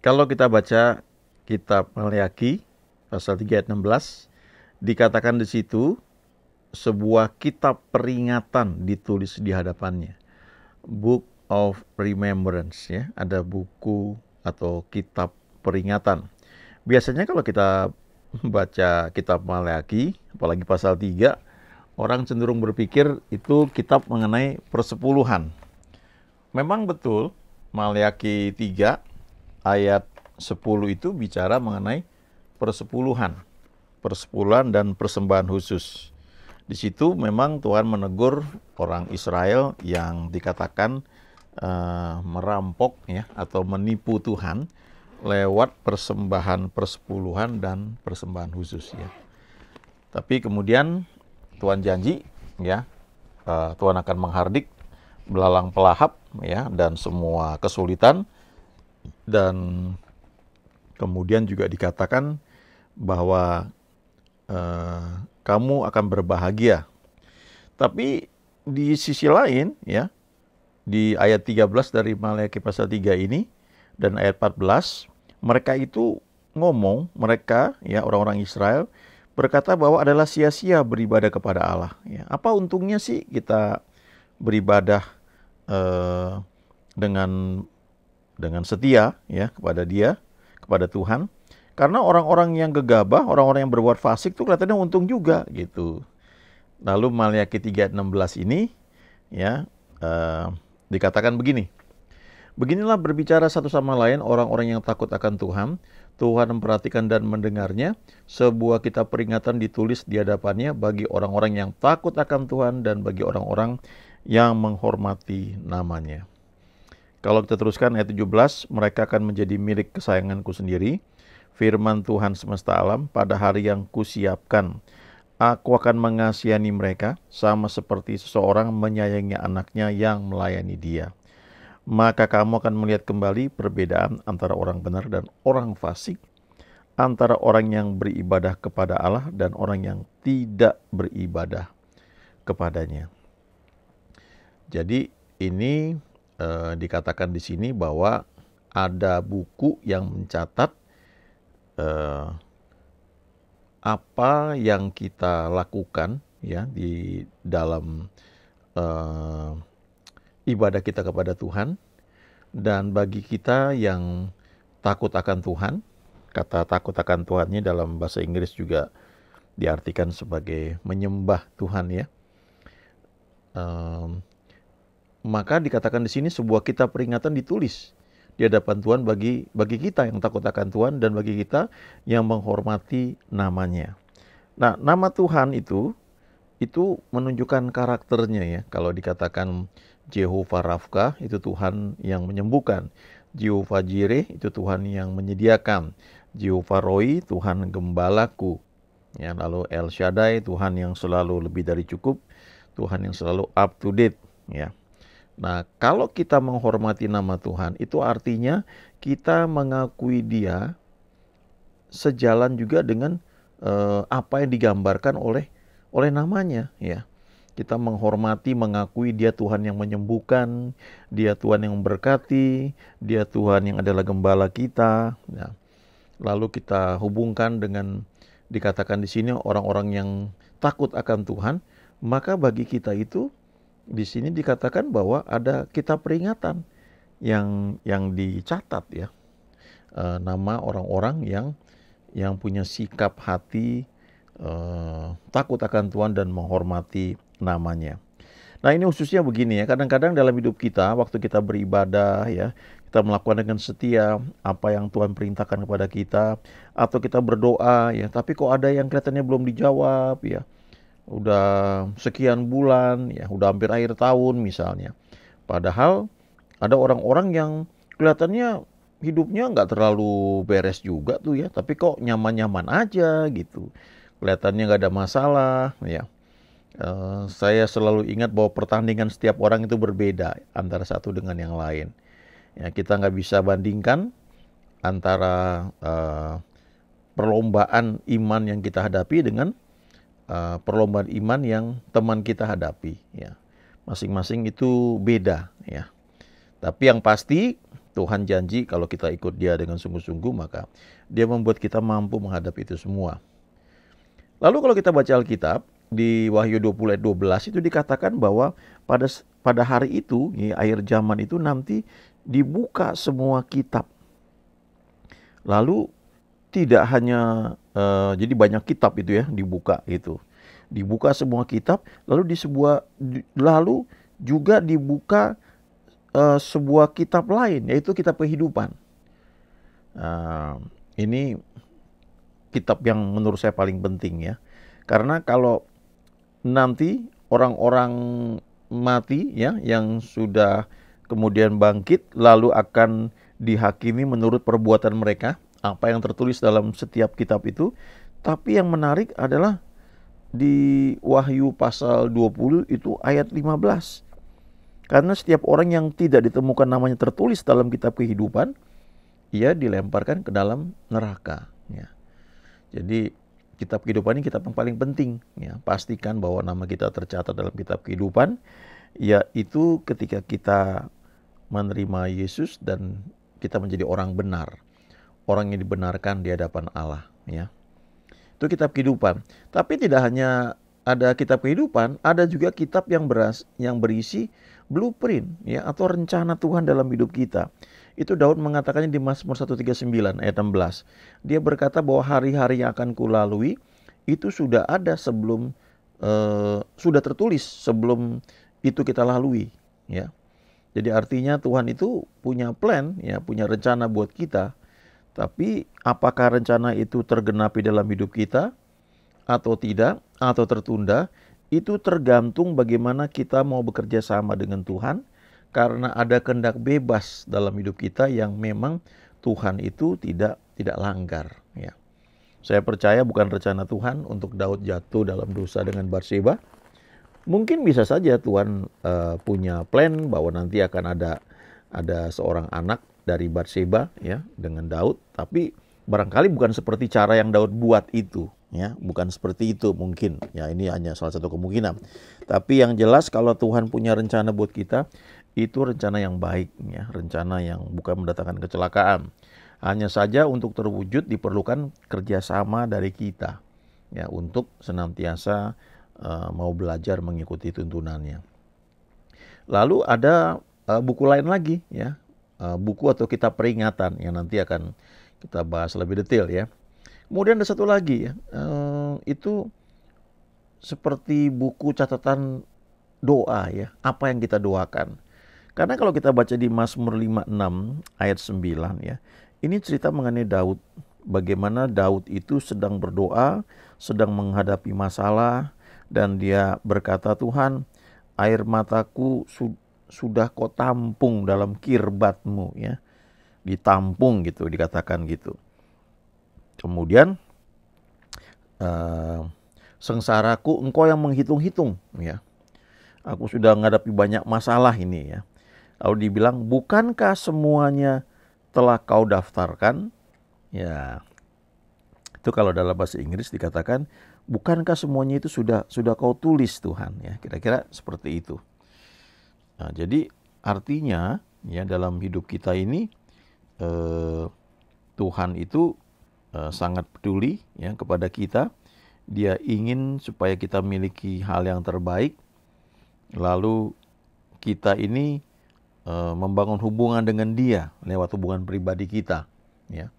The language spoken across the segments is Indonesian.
Kalau kita baca kitab Maliaki pasal 3 ayat 16 dikatakan di situ sebuah kitab peringatan ditulis di hadapannya. Book of Remembrance ya, ada buku atau kitab peringatan. Biasanya kalau kita baca kitab Maleaki, apalagi pasal 3, orang cenderung berpikir itu kitab mengenai persepuluhan. Memang betul Maleaki 3 ayat 10 itu bicara mengenai persepuluhan, persepuluhan dan persembahan khusus. Di situ memang Tuhan menegur orang Israel yang dikatakan uh, merampok ya atau menipu Tuhan lewat persembahan persepuluhan dan persembahan khusus ya. Tapi kemudian Tuhan janji ya uh, Tuhan akan menghardik belalang pelahap ya dan semua kesulitan dan kemudian juga dikatakan bahwa uh, kamu akan berbahagia. Tapi di sisi lain ya, di ayat 13 dari Maleakhi pasal 3 ini dan ayat 14, mereka itu ngomong, mereka ya orang-orang Israel berkata bahwa adalah sia-sia beribadah kepada Allah. Ya, apa untungnya sih kita beribadah eh, dengan dengan setia ya kepada Dia, kepada Tuhan. Karena orang-orang yang gegabah, orang-orang yang berbuat fasik itu kelihatannya untung juga gitu. Lalu Maliaki 3:16 ini ya uh, dikatakan begini. Beginilah berbicara satu sama lain orang-orang yang takut akan Tuhan. Tuhan memperhatikan dan mendengarnya. Sebuah kitab peringatan ditulis di hadapannya bagi orang-orang yang takut akan Tuhan dan bagi orang-orang yang menghormati namanya. Kalau kita teruskan ayat 17, mereka akan menjadi milik kesayanganku sendiri, firman Tuhan semesta alam pada hari yang kusiapkan. Aku akan mengasihani mereka sama seperti seseorang menyayangi anaknya yang melayani dia. Maka kamu akan melihat kembali perbedaan antara orang benar dan orang fasik, antara orang yang beribadah kepada Allah dan orang yang tidak beribadah kepadanya. Jadi ini eh, dikatakan di sini bahwa ada buku yang mencatat eh, apa yang kita lakukan ya di dalam eh, ibadah kita kepada Tuhan dan bagi kita yang takut akan Tuhan kata takut akan Tuhannya dalam bahasa Inggris juga diartikan sebagai menyembah Tuhan ya maka dikatakan di sini sebuah kitab peringatan ditulis di hadapan Tuhan bagi bagi kita yang takut akan Tuhan dan bagi kita yang menghormati namanya. Nah, nama Tuhan itu itu menunjukkan karakternya ya. Kalau dikatakan Jehovah Rafka itu Tuhan yang menyembuhkan. Jehovah Jireh itu Tuhan yang menyediakan. Jehovah Roy Tuhan gembalaku. Ya, lalu El Shaddai Tuhan yang selalu lebih dari cukup, Tuhan yang selalu up to date ya. Nah, kalau kita menghormati nama Tuhan, itu artinya kita mengakui Dia sejalan juga dengan eh, apa yang digambarkan oleh oleh namanya, ya. Kita menghormati, mengakui Dia Tuhan yang menyembuhkan, Dia Tuhan yang memberkati, Dia Tuhan yang adalah gembala kita. Ya. Lalu kita hubungkan dengan dikatakan di sini orang-orang yang takut akan Tuhan, maka bagi kita itu di sini dikatakan bahwa ada kitab peringatan yang yang dicatat ya e, nama orang-orang yang yang punya sikap hati e, takut akan Tuhan dan menghormati namanya. Nah ini khususnya begini ya kadang-kadang dalam hidup kita waktu kita beribadah ya kita melakukan dengan setia apa yang Tuhan perintahkan kepada kita atau kita berdoa ya tapi kok ada yang kelihatannya belum dijawab ya udah sekian bulan, ya udah hampir akhir tahun misalnya. Padahal ada orang-orang yang kelihatannya hidupnya nggak terlalu beres juga tuh ya, tapi kok nyaman-nyaman aja gitu. Kelihatannya nggak ada masalah, ya. Uh, saya selalu ingat bahwa pertandingan setiap orang itu berbeda antara satu dengan yang lain. Ya, kita nggak bisa bandingkan antara uh, perlombaan iman yang kita hadapi dengan uh, perlombaan iman yang teman kita hadapi ya. Masing-masing itu beda ya. Tapi yang pasti Tuhan janji kalau kita ikut dia dengan sungguh-sungguh maka dia membuat kita mampu menghadapi itu semua. Lalu kalau kita baca Alkitab di Wahyu 20 ayat 12 itu dikatakan bahwa pada pada hari itu ya, akhir zaman itu nanti dibuka semua kitab. Lalu tidak hanya uh, jadi banyak kitab itu ya dibuka itu dibuka semua kitab lalu di sebuah lalu juga dibuka uh, sebuah kitab lain yaitu kitab kehidupan uh, ini kitab yang menurut saya paling penting ya karena kalau nanti orang-orang mati ya yang sudah kemudian bangkit lalu akan dihakimi menurut perbuatan mereka apa yang tertulis dalam setiap kitab itu. Tapi yang menarik adalah di Wahyu pasal 20 itu ayat 15. Karena setiap orang yang tidak ditemukan namanya tertulis dalam kitab kehidupan, ia dilemparkan ke dalam neraka. Ya. Jadi kitab kehidupan ini kitab yang paling penting. Ya. Pastikan bahwa nama kita tercatat dalam kitab kehidupan, yaitu ketika kita menerima Yesus dan kita menjadi orang benar orang yang dibenarkan di hadapan Allah ya. Itu kitab kehidupan. Tapi tidak hanya ada kitab kehidupan, ada juga kitab yang beras yang berisi blueprint ya atau rencana Tuhan dalam hidup kita. Itu Daud mengatakannya di Mazmur 139 ayat 16. Dia berkata bahwa hari-hari yang akan kulalui itu sudah ada sebelum uh, sudah tertulis sebelum itu kita lalui ya. Jadi artinya Tuhan itu punya plan ya, punya rencana buat kita tapi apakah rencana itu tergenapi dalam hidup kita atau tidak atau tertunda itu tergantung bagaimana kita mau bekerja sama dengan Tuhan karena ada kehendak bebas dalam hidup kita yang memang Tuhan itu tidak tidak langgar ya. Saya percaya bukan rencana Tuhan untuk Daud jatuh dalam dosa dengan Barseba. Mungkin bisa saja Tuhan uh, punya plan bahwa nanti akan ada ada seorang anak dari Batseba ya dengan Daud, tapi barangkali bukan seperti cara yang Daud buat itu ya, bukan seperti itu mungkin. Ya ini hanya salah satu kemungkinan. Tapi yang jelas kalau Tuhan punya rencana buat kita, itu rencana yang baik ya, rencana yang bukan mendatangkan kecelakaan. Hanya saja untuk terwujud diperlukan kerjasama dari kita ya untuk senantiasa uh, mau belajar mengikuti tuntunannya. Lalu ada uh, buku lain lagi ya Eh, buku atau kitab peringatan yang nanti akan kita bahas lebih detail ya. Kemudian ada satu lagi ya, eh, itu seperti buku catatan doa ya, apa yang kita doakan. Karena kalau kita baca di Mazmur 56 ayat 9 ya, ini cerita mengenai Daud. Bagaimana Daud itu sedang berdoa, sedang menghadapi masalah dan dia berkata, "Tuhan, air mataku sudah kau tampung dalam kirbatmu ya. Ditampung gitu, dikatakan gitu. Kemudian uh, sengsaraku engkau yang menghitung-hitung ya. Aku sudah menghadapi banyak masalah ini ya. Lalu dibilang, "Bukankah semuanya telah kau daftarkan?" Ya. Itu kalau dalam bahasa Inggris dikatakan, "Bukankah semuanya itu sudah sudah kau tulis, Tuhan?" ya. Kira-kira seperti itu. Nah, jadi artinya ya dalam hidup kita ini eh, Tuhan itu eh, sangat peduli ya kepada kita. Dia ingin supaya kita memiliki hal yang terbaik. Lalu kita ini eh, membangun hubungan dengan Dia lewat hubungan pribadi kita. Ya,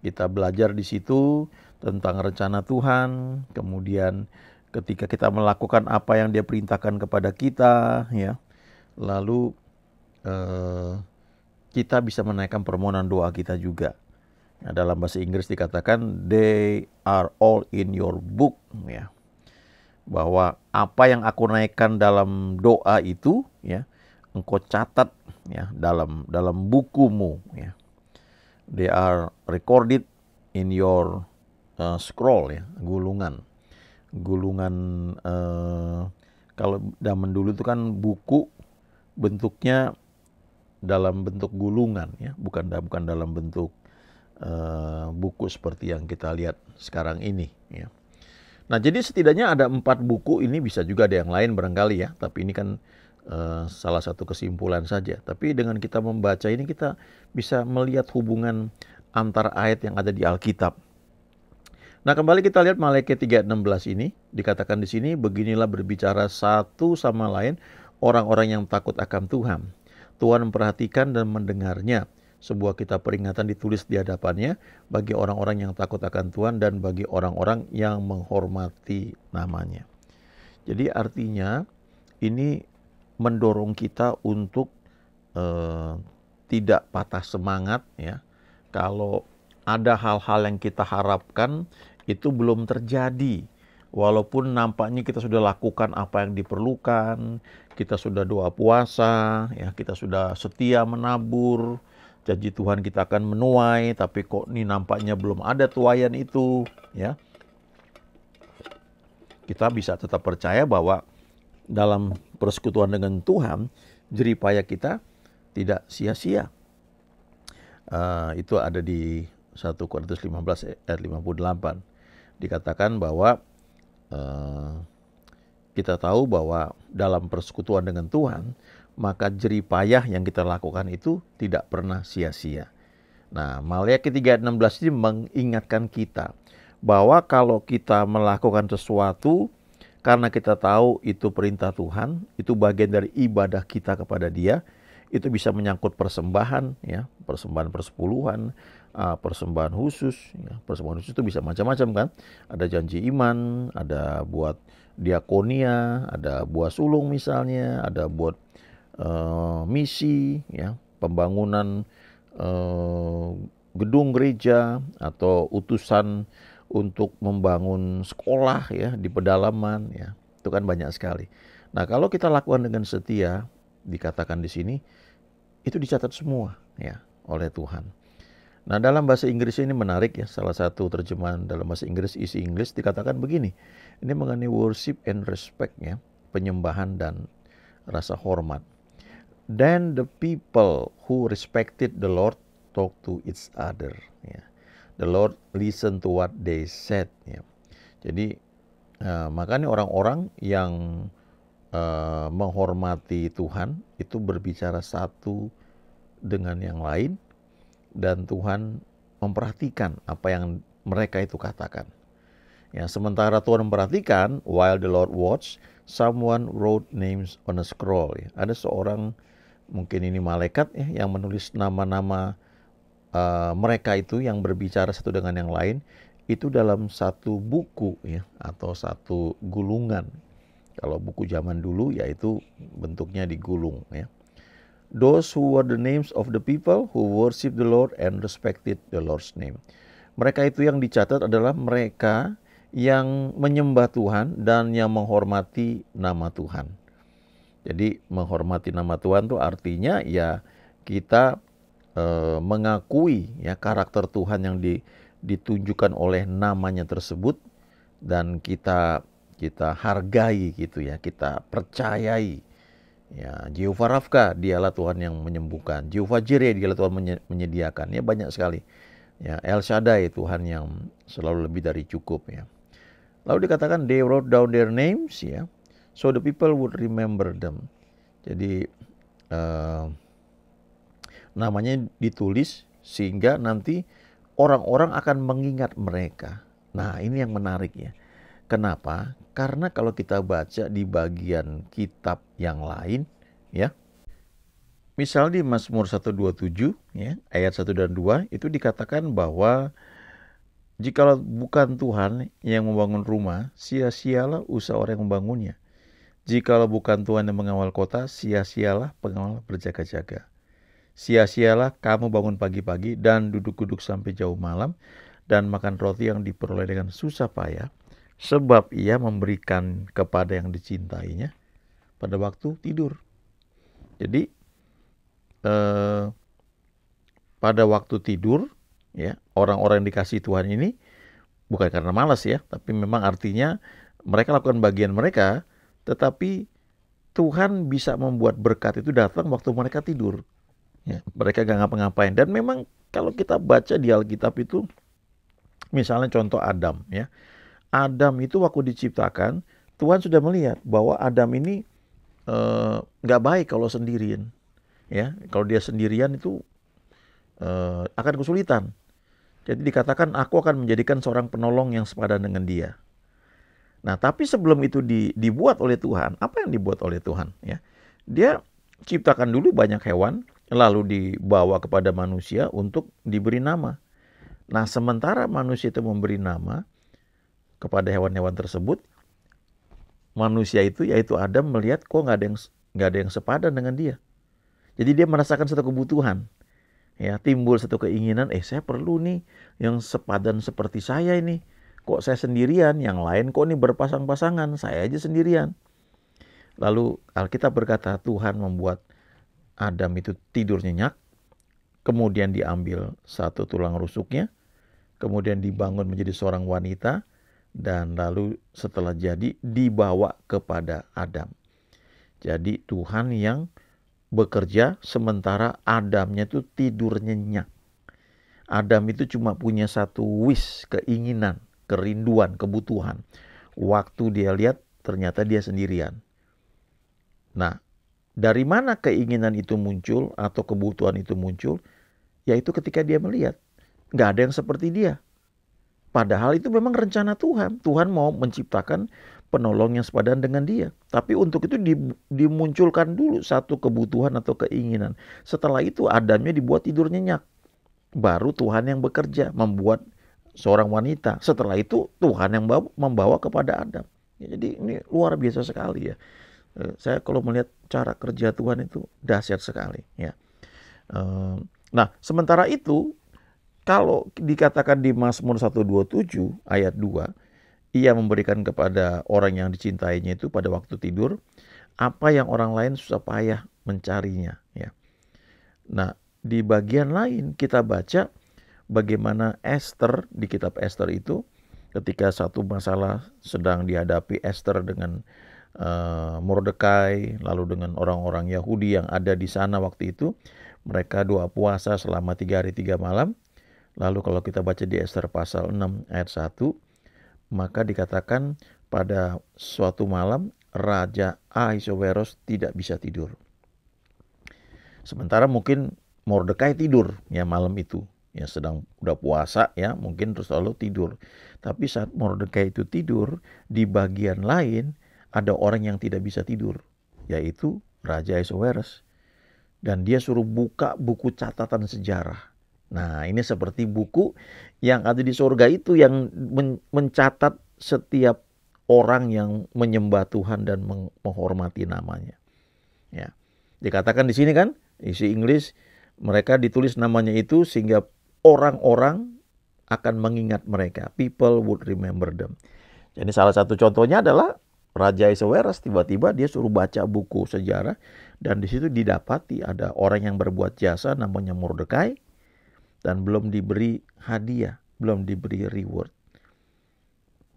kita belajar di situ tentang rencana Tuhan. Kemudian ketika kita melakukan apa yang Dia perintahkan kepada kita, ya lalu eh, kita bisa menaikkan permohonan doa kita juga. Nah, dalam bahasa Inggris dikatakan they are all in your book ya. Bahwa apa yang aku naikkan dalam doa itu ya, engkau catat ya dalam dalam bukumu ya. They are recorded in your uh, scroll ya, gulungan. Gulungan uh, kalau zaman dulu itu kan buku bentuknya dalam bentuk gulungan ya, bukan bukan dalam bentuk uh, buku seperti yang kita lihat sekarang ini ya. Nah, jadi setidaknya ada empat buku ini bisa juga ada yang lain barangkali ya, tapi ini kan uh, salah satu kesimpulan saja. Tapi dengan kita membaca ini kita bisa melihat hubungan antar ayat yang ada di Alkitab. Nah, kembali kita lihat Malaikat 3:16 ini dikatakan di sini beginilah berbicara satu sama lain orang-orang yang takut akan Tuhan. Tuhan memperhatikan dan mendengarnya. Sebuah kitab peringatan ditulis di hadapannya bagi orang-orang yang takut akan Tuhan dan bagi orang-orang yang menghormati namanya. Jadi artinya ini mendorong kita untuk eh, tidak patah semangat ya. Kalau ada hal-hal yang kita harapkan itu belum terjadi walaupun nampaknya kita sudah lakukan apa yang diperlukan, kita sudah doa puasa, ya kita sudah setia menabur, janji Tuhan kita akan menuai, tapi kok ini nampaknya belum ada tuayan itu, ya. Kita bisa tetap percaya bahwa dalam persekutuan dengan Tuhan, jeripaya kita tidak sia-sia. Uh, itu ada di 1 Korintus 15 ayat 58. Dikatakan bahwa Eh, kita tahu bahwa dalam persekutuan dengan Tuhan, maka jeripayah yang kita lakukan itu tidak pernah sia-sia. Nah, Maliaki ketiga ini mengingatkan kita bahwa kalau kita melakukan sesuatu karena kita tahu itu perintah Tuhan, itu bagian dari ibadah kita kepada Dia, itu bisa menyangkut persembahan ya, persembahan persepuluhan, uh, persembahan khusus. Ya, persembahan khusus itu bisa macam-macam kan. Ada janji iman, ada buat diakonia, ada buat sulung misalnya, ada buat uh, misi, ya pembangunan uh, gedung gereja atau utusan untuk membangun sekolah ya di pedalaman ya itu kan banyak sekali. Nah kalau kita lakukan dengan setia dikatakan di sini itu dicatat semua ya oleh Tuhan. Nah, dalam bahasa Inggris ini menarik ya. Salah satu terjemahan dalam bahasa Inggris isi Inggris dikatakan begini. Ini mengenai worship and respect ya, penyembahan dan rasa hormat. Then the people who respected the Lord talk to each other. Ya. The Lord listen to what they said. Ya. Jadi uh, eh, makanya orang-orang yang uh, menghormati Tuhan itu berbicara satu dengan yang lain dan Tuhan memperhatikan apa yang mereka itu katakan. Ya, sementara Tuhan memperhatikan, while the Lord watched, someone wrote names on a scroll. Ya, ada seorang mungkin ini malaikat ya yang menulis nama-nama uh, mereka itu yang berbicara satu dengan yang lain itu dalam satu buku ya atau satu gulungan. Kalau buku zaman dulu yaitu bentuknya digulung ya those who were the names of the people who worship the Lord and respected the Lord's name. Mereka itu yang dicatat adalah mereka yang menyembah Tuhan dan yang menghormati nama Tuhan. Jadi menghormati nama Tuhan itu artinya ya kita e, mengakui ya karakter Tuhan yang di, ditunjukkan oleh namanya tersebut dan kita kita hargai gitu ya, kita percayai Ya, Jehovah Rafka, dialah Tuhan yang menyembuhkan. Jehovah Jireh, dialah Tuhan menyediakan. Ya, banyak sekali. Ya, El Shaddai, Tuhan yang selalu lebih dari cukup. Ya. Lalu dikatakan, they wrote down their names, ya. So the people would remember them. Jadi, uh, namanya ditulis sehingga nanti orang-orang akan mengingat mereka. Nah, ini yang menarik ya. Kenapa? Karena kalau kita baca di bagian kitab yang lain, ya, misal di Mazmur 127, ya, ayat 1 dan 2, itu dikatakan bahwa jikalau bukan Tuhan yang membangun rumah, sia-sialah usaha orang yang membangunnya. Jikalau bukan Tuhan yang mengawal kota, sia-sialah pengawal berjaga-jaga. Sia-sialah kamu bangun pagi-pagi dan duduk-duduk sampai jauh malam, dan makan roti yang diperoleh dengan susah payah, sebab ia memberikan kepada yang dicintainya pada waktu tidur. Jadi eh, pada waktu tidur ya orang-orang yang dikasih Tuhan ini bukan karena malas ya, tapi memang artinya mereka lakukan bagian mereka, tetapi Tuhan bisa membuat berkat itu datang waktu mereka tidur. Ya, mereka gak ngapa-ngapain dan memang kalau kita baca di Alkitab itu misalnya contoh Adam ya Adam itu waktu diciptakan, Tuhan sudah melihat bahwa Adam ini eh, nggak uh, baik kalau sendirian. Ya, kalau dia sendirian itu uh, akan kesulitan. Jadi dikatakan aku akan menjadikan seorang penolong yang sepadan dengan dia. Nah, tapi sebelum itu di, dibuat oleh Tuhan, apa yang dibuat oleh Tuhan? Ya, dia ciptakan dulu banyak hewan, lalu dibawa kepada manusia untuk diberi nama. Nah, sementara manusia itu memberi nama, kepada hewan-hewan tersebut, manusia itu yaitu Adam melihat kok nggak ada yang nggak ada yang sepadan dengan dia. Jadi dia merasakan satu kebutuhan, ya timbul satu keinginan, eh saya perlu nih yang sepadan seperti saya ini. Kok saya sendirian, yang lain kok nih berpasang-pasangan, saya aja sendirian. Lalu Alkitab berkata Tuhan membuat Adam itu tidur nyenyak, kemudian diambil satu tulang rusuknya, kemudian dibangun menjadi seorang wanita, dan lalu setelah jadi dibawa kepada Adam. Jadi Tuhan yang bekerja sementara Adamnya itu tidur nyenyak. Adam itu cuma punya satu wish, keinginan, kerinduan, kebutuhan. Waktu dia lihat ternyata dia sendirian. Nah, dari mana keinginan itu muncul atau kebutuhan itu muncul? Yaitu ketika dia melihat. Gak ada yang seperti dia. Padahal itu memang rencana Tuhan. Tuhan mau menciptakan penolong yang sepadan dengan dia. Tapi untuk itu dimunculkan dulu satu kebutuhan atau keinginan. Setelah itu Adamnya dibuat tidur nyenyak. Baru Tuhan yang bekerja membuat seorang wanita. Setelah itu Tuhan yang membawa kepada Adam. Ya, jadi ini luar biasa sekali ya. Eh, saya kalau melihat cara kerja Tuhan itu dahsyat sekali ya. Eh, nah, sementara itu kalau dikatakan di Mazmur 127 ayat 2, ia memberikan kepada orang yang dicintainya itu pada waktu tidur apa yang orang lain susah payah mencarinya ya. Nah, di bagian lain kita baca bagaimana Esther di kitab Esther itu ketika satu masalah sedang dihadapi Esther dengan uh, Mordekai, lalu dengan orang-orang Yahudi yang ada di sana waktu itu. Mereka doa puasa selama tiga hari tiga malam. Lalu kalau kita baca di Esther pasal 6 ayat 1, maka dikatakan pada suatu malam Raja Ahasuerus tidak bisa tidur. Sementara mungkin Mordekai tidur ya malam itu ya sedang udah puasa ya mungkin terus lalu tidur. Tapi saat Mordekai itu tidur di bagian lain ada orang yang tidak bisa tidur yaitu Raja Ahasuerus dan dia suruh buka buku catatan sejarah Nah, ini seperti buku yang ada di surga itu yang mencatat setiap orang yang menyembah Tuhan dan menghormati namanya. Ya. Dikatakan di sini kan, isi Inggris mereka ditulis namanya itu sehingga orang-orang akan mengingat mereka. People would remember them. Jadi salah satu contohnya adalah Raja Iseweras tiba-tiba dia suruh baca buku sejarah dan di situ didapati ada orang yang berbuat jasa namanya Mordekai dan belum diberi hadiah, belum diberi reward.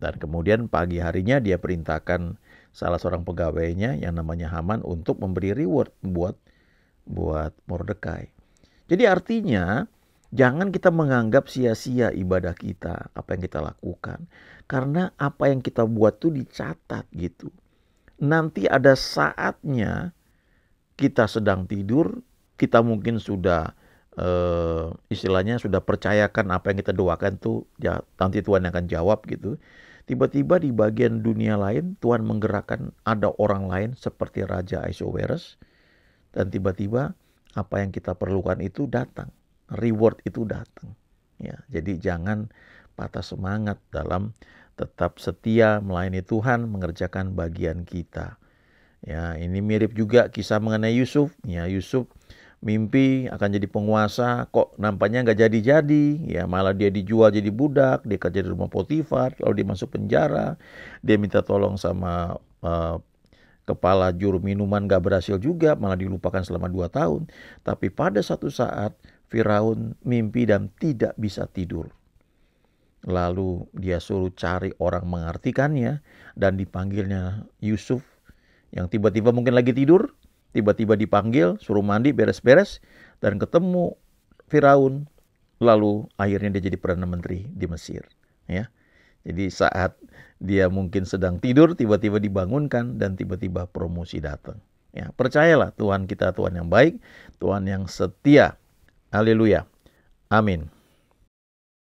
Dan kemudian pagi harinya dia perintahkan salah seorang pegawainya yang namanya Haman untuk memberi reward buat buat Mordekai. Jadi artinya jangan kita menganggap sia-sia ibadah kita, apa yang kita lakukan. Karena apa yang kita buat itu dicatat gitu. Nanti ada saatnya kita sedang tidur, kita mungkin sudah uh, istilahnya sudah percayakan apa yang kita doakan tuh ya nanti Tuhan yang akan jawab gitu. Tiba-tiba di bagian dunia lain Tuhan menggerakkan ada orang lain seperti Raja Isoweres dan tiba-tiba apa yang kita perlukan itu datang, reward itu datang. Ya, jadi jangan patah semangat dalam tetap setia melayani Tuhan, mengerjakan bagian kita. Ya, ini mirip juga kisah mengenai Yusuf. Ya, Yusuf mimpi akan jadi penguasa, kok nampaknya nggak jadi-jadi, ya malah dia dijual jadi budak, dia kerja di rumah Potifar, lalu dia masuk penjara, dia minta tolong sama uh, kepala juru minuman gak berhasil juga, malah dilupakan selama dua tahun. Tapi pada satu saat Firaun mimpi dan tidak bisa tidur. Lalu dia suruh cari orang mengartikannya dan dipanggilnya Yusuf yang tiba-tiba mungkin lagi tidur tiba-tiba dipanggil, suruh mandi, beres-beres, dan ketemu Firaun. Lalu akhirnya dia jadi perdana menteri di Mesir. Ya, jadi saat dia mungkin sedang tidur, tiba-tiba dibangunkan dan tiba-tiba promosi datang. Ya, percayalah Tuhan kita Tuhan yang baik, Tuhan yang setia. Haleluya. Amin.